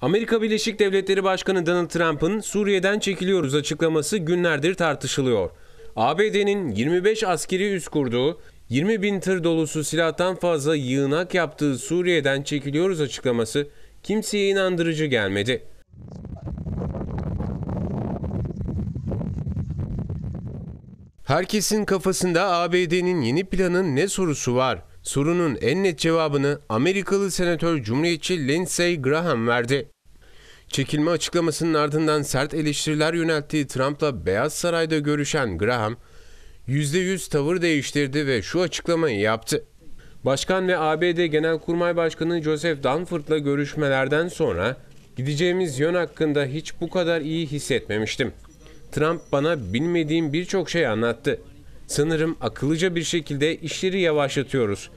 Amerika Birleşik Devletleri Başkanı Donald Trump'ın Suriye'den çekiliyoruz açıklaması günlerdir tartışılıyor. ABD'nin 25 askeri üs kurduğu, 20 bin tır dolusu silahtan fazla yığınak yaptığı Suriye'den çekiliyoruz açıklaması kimseye inandırıcı gelmedi. Herkesin kafasında ABD'nin yeni planın ne sorusu var? Sorunun en net cevabını Amerikalı senatör cumhuriyetçi Lindsey Graham verdi. Çekilme açıklamasının ardından sert eleştiriler yönelttiği Trump'la Beyaz Saray'da görüşen Graham, %100 tavır değiştirdi ve şu açıklamayı yaptı. Başkan ve ABD Genelkurmay Başkanı Joseph Dunford'la görüşmelerden sonra gideceğimiz yön hakkında hiç bu kadar iyi hissetmemiştim. Trump bana bilmediğim birçok şey anlattı. Sanırım akıllıca bir şekilde işleri yavaşlatıyoruz.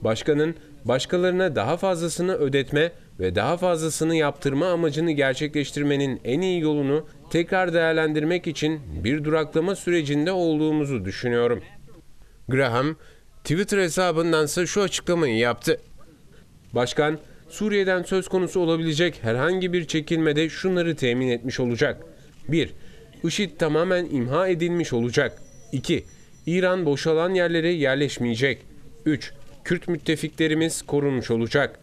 Başkanın başkalarına daha fazlasını ödetme ve daha fazlasını yaptırma amacını gerçekleştirmenin en iyi yolunu tekrar değerlendirmek için bir duraklama sürecinde olduğumuzu düşünüyorum. Graham, Twitter hesabındansa şu açıklamayı yaptı. Başkan, Suriye'den söz konusu olabilecek herhangi bir çekilmede şunları temin etmiş olacak. 1. IŞİD tamamen imha edilmiş olacak. 2. İran boşalan yerlere yerleşmeyecek. 3. Kürt müttefiklerimiz korunmuş olacak.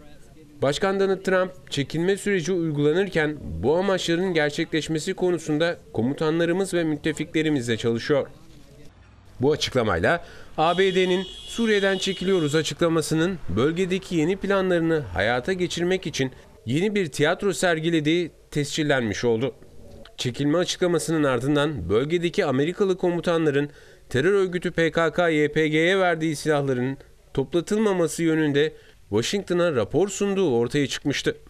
Başkan Donald Trump, çekilme süreci uygulanırken bu amaçların gerçekleşmesi konusunda komutanlarımız ve müttefiklerimizle çalışıyor. Bu açıklamayla ABD'nin Suriye'den çekiliyoruz açıklamasının bölgedeki yeni planlarını hayata geçirmek için yeni bir tiyatro sergilediği tescillenmiş oldu. Çekilme açıklamasının ardından bölgedeki Amerikalı komutanların terör örgütü PKK-YPG'ye verdiği silahların toplatılmaması yönünde Washington'a rapor sunduğu ortaya çıkmıştı.